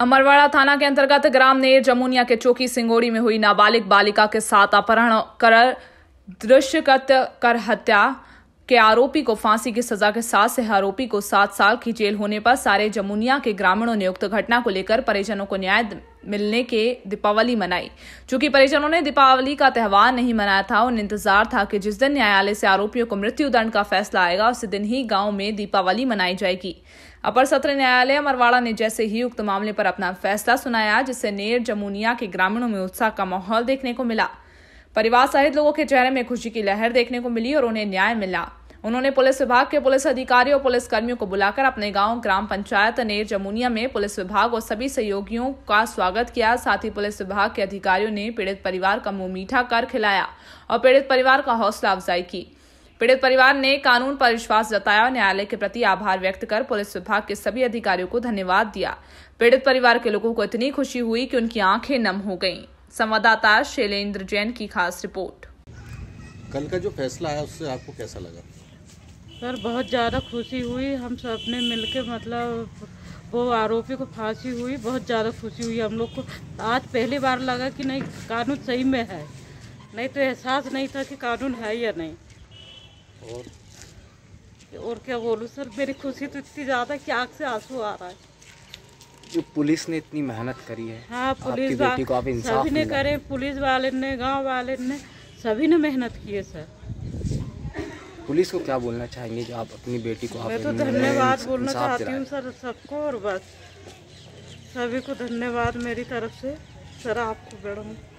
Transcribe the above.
अमरवाड़ा थाना के अंतर्गत ग्राम नेर जमुनिया के चौकी सिंगोड़ी में हुई नाबालिग बालिका के साथ अपहरण कर दृश्य कर हत्या के आरोपी को फांसी की सजा के साथ से आरोपी को सात साल की जेल होने पर सारे जमुनिया के ग्रामीणों ने उक्त घटना को लेकर परिजनों को न्याय मिलने के दीपावली मनाई चूंकि परिजनों ने दीपावली का त्यौहार नहीं मनाया था उन्हें इंतजार था कि जिस दिन न्यायालय से आरोपियों को मृत्युदंड का फैसला आएगा उसी दिन ही गांव में दीपावली मनाई जाएगी अपर सत्र न्यायालय अमरवाड़ा ने जैसे ही उक्त मामले पर अपना फैसला सुनाया जिससे नेर जमुनिया के ग्रामीणों में उत्साह का माहौल देखने को मिला परिवार सहित लोगों के चेहरे में खुशी की लहर देखने को मिली और उन्हें न्याय मिला उन्होंने पुलिस विभाग के पुलिस अधिकारियों और पुलिस कर्मियों को बुलाकर अपने गांव ग्राम पंचायत नेर जमुनिया में पुलिस विभाग और सभी सहयोगियों का स्वागत किया साथ ही पुलिस विभाग के अधिकारियों ने पीड़ित परिवार का मुंह मीठा कर खिलाया और पीड़ित परिवार का हौसला अफजाई की पीड़ित परिवार ने कानून पर विश्वास जताया और न्यायालय के प्रति आभार व्यक्त कर पुलिस विभाग के सभी अधिकारियों को धन्यवाद दिया पीड़ित परिवार के लोगों को इतनी खुशी हुई कि उनकी आंखें नम हो गईं। संवाददाता शैलेंद्र जैन की खास रिपोर्ट कल का जो फैसला आया उससे आपको कैसा लगा सर बहुत ज़्यादा खुशी हुई हम सब ने मिल के मतलब वो आरोपी को फांसी हुई बहुत ज़्यादा खुशी हुई हम लोग को आज पहली बार लगा कि नहीं कानून सही में है नहीं तो एहसास नहीं था कि कानून है या नहीं और और क्या बोलूँ सर मेरी खुशी तो इतनी ज़्यादा कि आँख से आंसू आ रहा है जो पुलिस ने इतनी मेहनत करी है हाँ पुलिस बेटी को आप सभी ने करे पुलिस वाले ने गांव वाले ने सभी ने मेहनत की है सर पुलिस को क्या बोलना चाहेंगे जो आप अपनी बेटी को मैं तो धन्यवाद बोलना चाहती हूँ सर सबको और बस सभी को धन्यवाद मेरी तरफ से सर आपको बड़ा